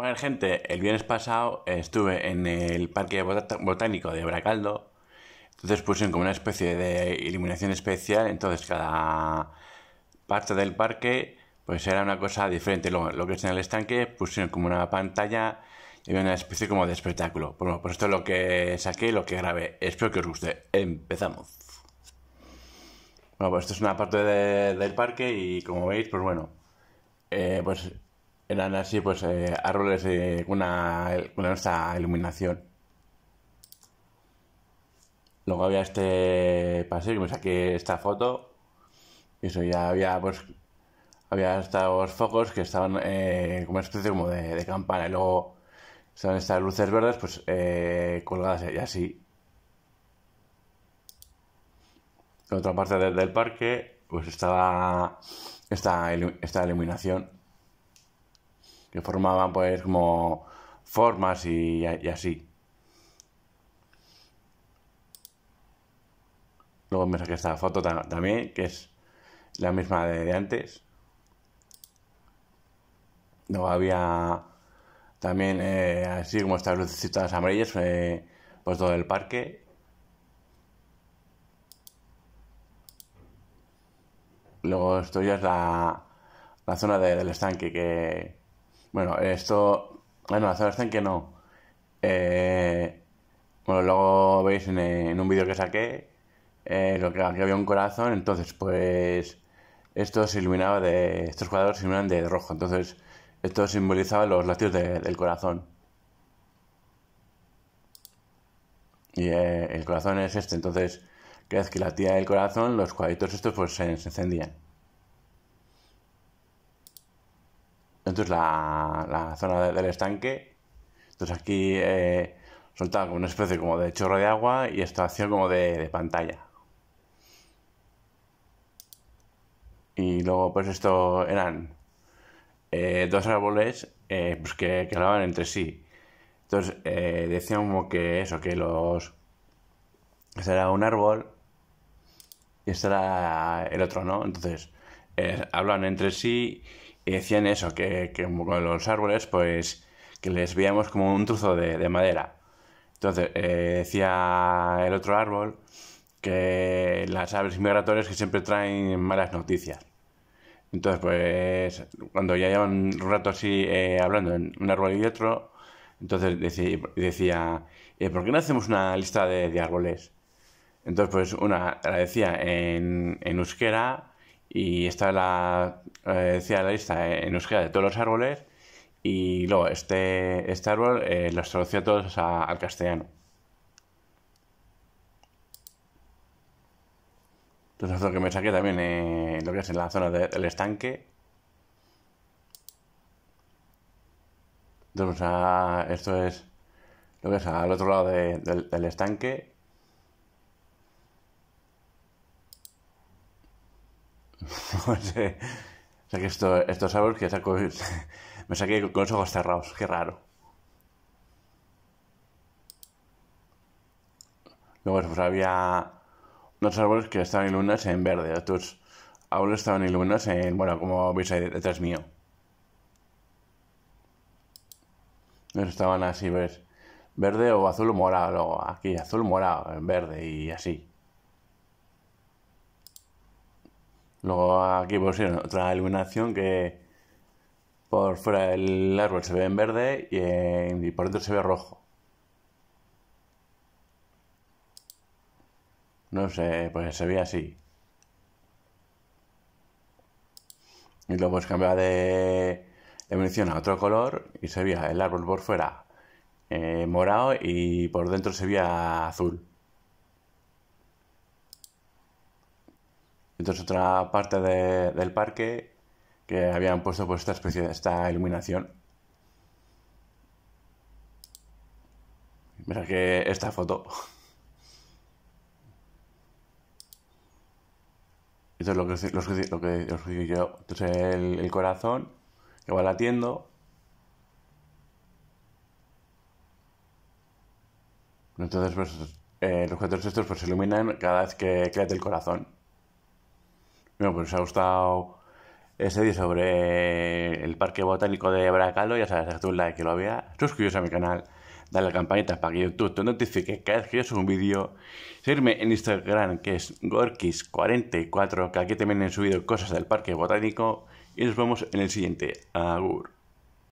Bueno, gente, el viernes pasado estuve en el Parque Botánico de Bracaldo. Entonces pusieron como una especie de iluminación especial. Entonces cada parte del parque pues era una cosa diferente. lo que es en el estanque pusieron como una pantalla y una especie como de espectáculo. Bueno, pues esto es lo que saqué lo que grabé. Espero que os guste. Empezamos. Bueno, pues esto es una parte del parque y como veis, pues bueno, eh, pues eran así, pues, eh, árboles de con, una, iluminación. Luego había este paseo que me saqué esta foto. Y eso ya había, pues, había estos focos que estaban eh, como una especie como de, campana. Y luego estaban estas luces verdes, pues, eh, colgadas y así. En otra parte del parque, pues, estaba esta, esta iluminación que formaban pues como formas y, así. Luego me saqué esta foto también, que es la misma de, antes. Luego había también eh, así como estas lucecitas amarillas eh, pues, todo el parque. Luego esto ya es la, zona del estanque que, bueno, esto. Bueno, verdad es que no. Eh, bueno, luego veis en, un vídeo que saqué eh, lo que había un corazón, entonces pues esto se iluminaba de estos cuadros se iluminaban de rojo, entonces esto simbolizaba los latidos del corazón. Y eh, el corazón es este, entonces cada vez que latía el corazón, los cuadritos estos pues se encendían. Entonces la, zona del estanque. Entonces aquí eh, soltaba una especie como de chorro de agua y esto hacía como de, pantalla. Y luego pues esto eran eh, dos árboles eh, pues que, hablaban entre sí. Entonces decían como que eso, que los... Este era un árbol y este era el otro, ¿no? Entonces hablan entre sí decían eso, que, con los árboles, pues que les veíamos como un trozo de, madera. Entonces, eh, decía el otro árbol que las aves migratorias que siempre traen malas noticias. Entonces, pues, cuando ya llevan un rato así eh, hablando en un árbol y otro, entonces decía, decía eh, ¿por qué no hacemos una lista de, árboles? Entonces, pues, una la decía en, en euskera, y está la, eh, decía la lista eh, en euskera de todos los árboles y luego este, este árbol eh, los traducía todos al castellano. Entonces lo que me saqué también eh, lo que es en la zona del estanque. Entonces pues, ah, esto es lo que es al otro lado del estanque o sea esto, estos árboles que saco, me saqué con los ojos cerrados, qué raro. Luego pues, había unos árboles que estaban iluminados en verde, otros árboles estaban iluminados en, bueno, como veis ahí detrás mío. Estaban así, ¿ves? Verde o azul o morado, aquí azul morado, en verde y así. Luego aquí pusieron otra iluminación que por fuera del árbol se ve en verde y, por dentro se ve rojo. No sé, pues se ve así. Y luego pues cambiaba de, iluminación a otro color y se veía el árbol por fuera eh, morado y por dentro se veía azul. Entonces otra parte del parque que habían puesto pues, esta especie de esta iluminación. Mira que esta foto. Esto es lo que, os que, yo. Entonces el, corazón que va latiendo. Entonces pues, eh, los objetos estos pues, se iluminan cada vez que, que el corazón. Bueno, pues os ha gustado este vídeo sobre el Parque Botánico de Bracalo. Ya sabes, dejad un like que lo vea. Suscribiros a mi canal. Dale a la campanita para que YouTube te notifique cada vez que yo subo un vídeo. Seguirme en Instagram, que es Gorkis44, que aquí también he subido cosas del Parque Botánico. Y nos vemos en el siguiente. Agur.